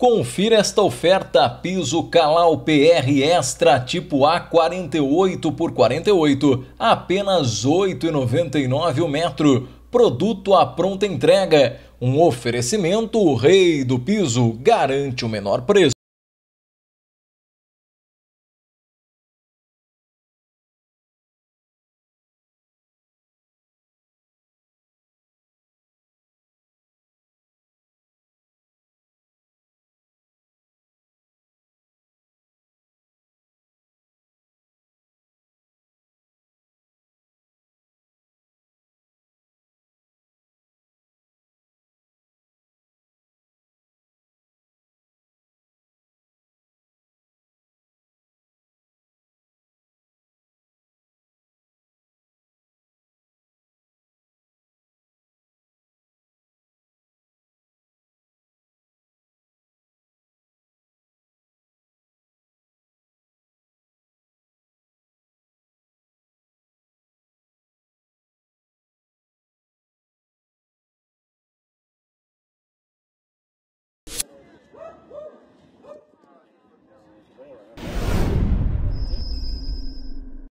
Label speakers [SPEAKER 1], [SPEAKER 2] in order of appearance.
[SPEAKER 1] Confira esta oferta piso Calal PR Extra tipo A 48 por 48, apenas 8,99 o metro. Produto à pronta entrega. Um oferecimento, o rei do piso garante o menor preço.